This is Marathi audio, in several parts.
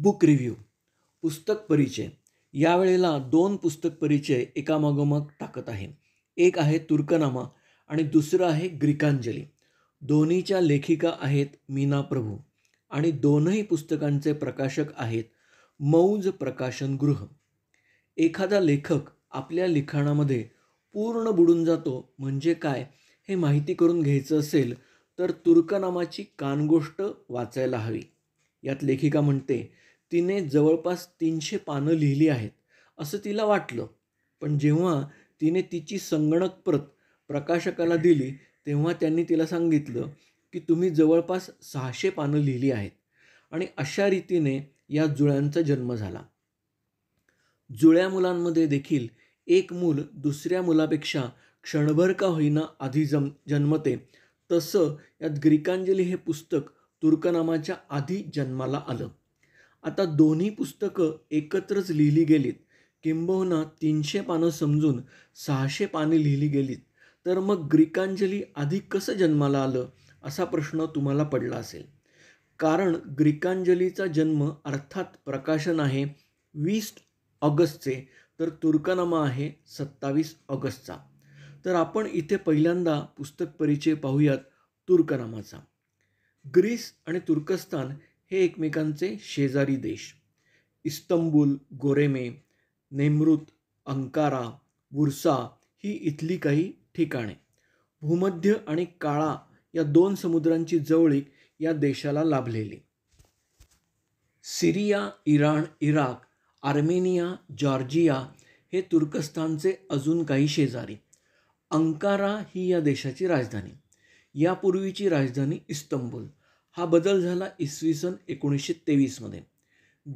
बुक रिव्ह्यू पुस्तक परिचय यावेळेला दोन पुस्तक परिचय एकामागोमाग टाकत आहे एक आहे तुर्कनामा आणि दुसरं आहे ग्रीकांजली दोन्हीच्या लेखिका आहेत मीना प्रभू आणि दोनही पुस्तकांचे प्रकाशक आहेत मौज प्रकाशनगृह एखादा लेखक आपल्या लिखाणामध्ये पूर्ण बुडून जातो म्हणजे काय हे माहिती करून घ्यायचं असेल तर तुर्कनामाची कानगोष्ट वाचायला हवी यात लेखिका म्हणते तिने जवळपास तीनशे पानं लिहिली आहेत असं तिला वाटलं पण जेव्हा तिने तिची संगणक प्रत प्रकाशकाला दिली तेव्हा त्यांनी तिला सांगितलं की तुम्ही जवळपास सहाशे पानं लिहिली आहेत आणि अशा रीतीने या जुळ्यांचा जन्म झाला जुळ्या मुलांमध्ये देखील एक मूल दुसऱ्या मुलापेक्षा क्षणभर का होईना आधी जम जन्मते तसं यात ग्रीकांजली हे पुस्तक तुर्कनामाच्या आधी जन्माला आलं आता दोन्ही पुस्तकं एकत्रच लिहिली गेलीत किंबहुना तीनशे पानं समजून सहाशे पाने लिहिली गेलीत तर मग ग्रीकांजली आधी कसं जन्माला आलं असा प्रश्न तुम्हाला पडला असेल कारण ग्रीकांजलीचा जन्म अर्थात प्रकाशन आहे वीस ऑगस्टचे तर तुर्कनामा आहे सत्तावीस ऑगस्टचा तर आपण इथे पहिल्यांदा पुस्तक परिचय पाहूयात तुर्कनामाचा ग्रीस आणि तुर्कस्तान हे एकमेकांचे शेजारी देश Istanbul Goreme Nemrut Ankara Bursa ही इथली काही ठिकाणे भूमध्य आणि काळा या दोन समुद्रांची जवळीक या देशाला लाभलेली Syria Iran Iraq Armenia Georgia हे तुर्कस्तानचे अजून काही शेजारी अंकारा ही या देशाची राजधानी यापूर्वीची राजधानी इस्तंबूल हा बदल झाला इसवी सन एकोणीसशे तेवीसमध्ये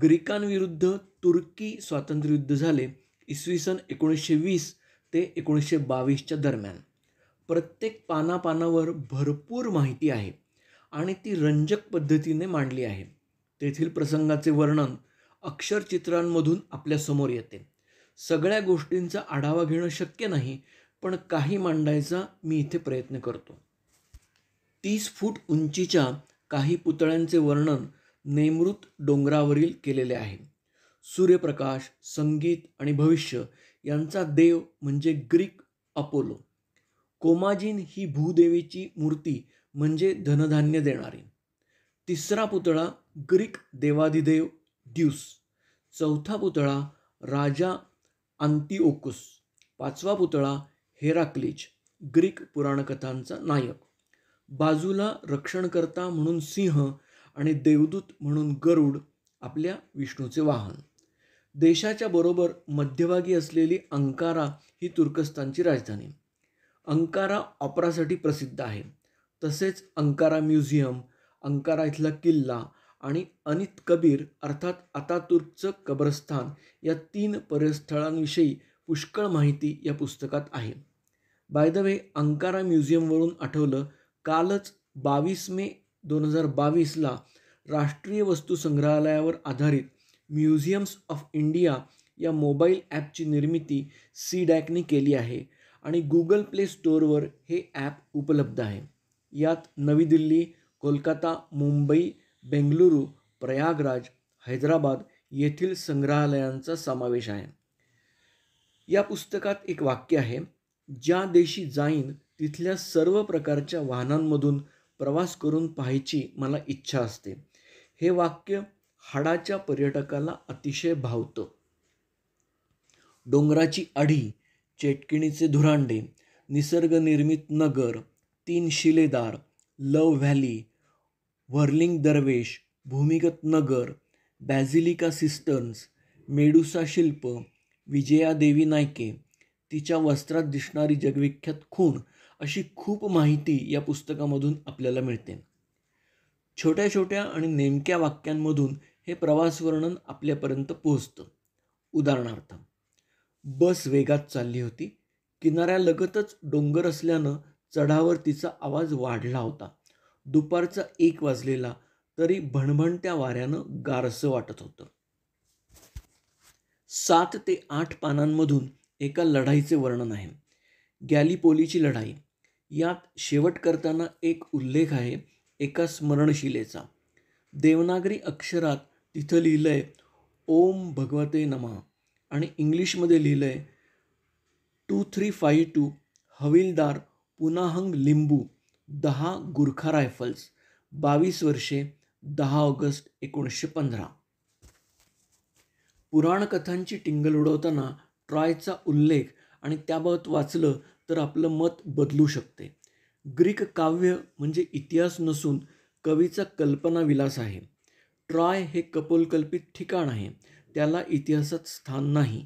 ग्रीकांविरुद्ध तुर्की स्वातंत्र्ययुद्ध झाले इसवी सन एकोणीसशे वीस ते एकोणीसशे बावीसच्या दरम्यान प्रत्येक पानापानावर भरपूर माहिती आहे आणि ती रंजक पद्धतीने मांडली आहे तेथील प्रसंगाचे वर्णन अक्षरचित्रांमधून आपल्यासमोर येते सगळ्या गोष्टींचा आढावा घेणं शक्य नाही पण काही मांडायचा मी इथे प्रयत्न करतो तीस फूट उंचीच्या काही पुतळ्यांचे वर्णन नेमृत डोंगरावरील केलेले आहे सूर्यप्रकाश संगीत आणि भविष्य यांचा देव म्हणजे ग्रीक अपोलो कोमाजीन ही भूदेवीची मूर्ती म्हणजे धनधान्य देणारी तिसरा पुतळा ग्रीक देवाधिदेव ड्यूस चौथा पुतळा राजा आंतिओकुस पाचवा पुतळा हेराक्लिच ग्रीक पुराणकथांचा नायक बाजूला रक्षणकर्ता म्हणून सिंह आणि देवदूत म्हणून गरुड आपल्या विष्णूचे वाहन देशाच्या बरोबर मध्यभागी असलेली अंकारा ही तुर्कस्तानची राजधानी अंकारा ऑपरासाठी प्रसिद्ध आहे तसेच अंकारा म्युझियम अंकारा इथला किल्ला आणि अनित कबीर अर्थात तुर्कचं कब्रस्थान या तीन पर्यस्थळांविषयी पुष्कळ माहिती या पुस्तकात आहे बाय द वे अंकारा म्युझियमवरून आठवलं कालच बावीस मे दोन हजार बावीसला राष्ट्रीय वस्तू संग्रहालयावर आधारित म्युझियम्स ऑफ इंडिया या मोबाईल ॲपची निर्मिती सी डॅकने केली आहे आणि गुगल प्ले स्टोअरवर हे ॲप उपलब्ध आहे यात नवी दिल्ली कोलकाता मुंबई बेंगलुरू प्रयागराज हैदराबाद येथील संग्रहालयांचा समावेश आहे या पुस्तकात एक वाक्य आहे ज्या देशी जाईन तिथल्या सर्व प्रकारच्या वाहनांमधून प्रवास करून पाहायची मला इच्छा असते हे वाक्य हाडाच्या पर्यटकाला अतिशय भावतं डोंगराची आढी चेटकिणीचे धुरांडे निसर्गनिर्मित नगर तीन शिलेदार लव व्हॅली व्हर्लिंग दरवेश भूमिगत नगर बॅझिलिका सिस्टर्न्स मेडुसा शिल्प विजयादेवी नायके तिच्या वस्त्रात दिसणारी जगविख्यात खूण अशी खूप माहिती या पुस्तकामधून आपल्याला मिळते छोट्या छोट्या आणि नेमक्या वाक्यांमधून हे प्रवास वर्णन आपल्यापर्यंत पोहोचतं उदाहरणार्थ बस वेगात चालली होती किनाऱ्यालगतच डोंगर असल्यानं चढावर तिचा आवाज वाढला होता दुपारचा एक वाजलेला तरी भणभणत्या वाऱ्यानं गारसं वाटत होतं सात ते आठ पानांमधून एका लढाईचे वर्णन आहे गॅलीपोलीची लढाई यात शेवट करताना एक उल्लेख आहे एका स्मरणशिलेचा देवनागरी अक्षरात तिथं लिहिलं आहे ओम भगवते नमा आणि इंग्लिशमध्ये लिहिलं आहे two three five two Havildar Punahang Limbu दहा गुरखा रायफल्स बावीस वर्षे दहा ऑगस्ट एकोणीसशे पंधरा पुराणकथांची टिंगल उडवताना ट्रॉयचा उल्लेख आणि त्याबाबत वाचलं तर आपलं मत बदलू शकते ग्रीक काव्य म्हणजे इतिहास नसून कवीचा कल्पना विलास आहे ट्रॉय हे कपोलकल्पित ठिकाण आहे त्याला इतिहासात स्थान नाही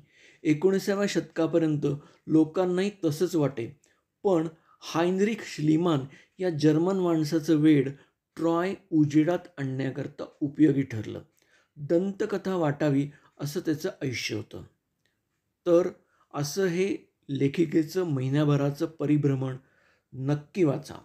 एकोणीसाव्या शतकापर्यंत लोकांनाही तसंच वाटे पण हायनरिक श्लीमान या जर्मन माणसाचं वेड ट्रॉय उजेडात आणण्याकरता उपयोगी ठरलं दंतकथा वाटावी असं त्याचं आयुष्य होतं तर असं हे लेखिकेचं महिन्याभराचं परिभ्रमण नक्की वाचा